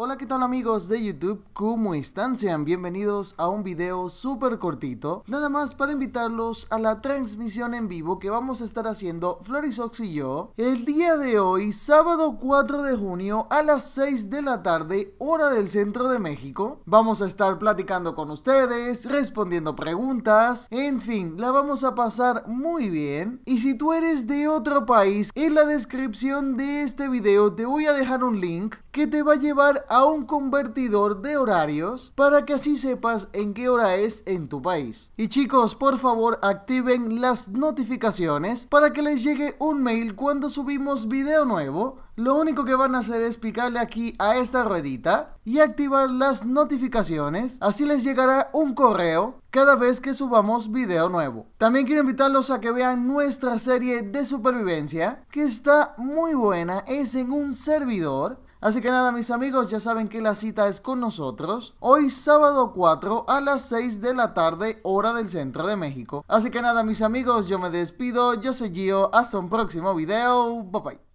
Hola, ¿qué tal amigos de YouTube? ¿Cómo están? Sean bienvenidos a un video súper cortito, nada más para invitarlos a la transmisión en vivo que vamos a estar haciendo Florisox y yo el día de hoy, sábado 4 de junio a las 6 de la tarde, hora del centro de México. Vamos a estar platicando con ustedes, respondiendo preguntas, en fin, la vamos a pasar muy bien. Y si tú eres de otro país, en la descripción de este video te voy a dejar un link que te va a llevar a un convertidor de horarios para que así sepas en qué hora es en tu país. Y chicos, por favor activen las notificaciones para que les llegue un mail cuando subimos video nuevo. Lo único que van a hacer es picarle aquí a esta ruedita y activar las notificaciones, así les llegará un correo cada vez que subamos video nuevo. También quiero invitarlos a que vean nuestra serie de supervivencia, que está muy buena, es en un servidor Así que nada mis amigos, ya saben que la cita es con nosotros hoy sábado 4 a las 6 de la tarde hora del centro de México. Así que nada mis amigos, yo me despido, yo soy Gio, hasta un próximo video, bye bye.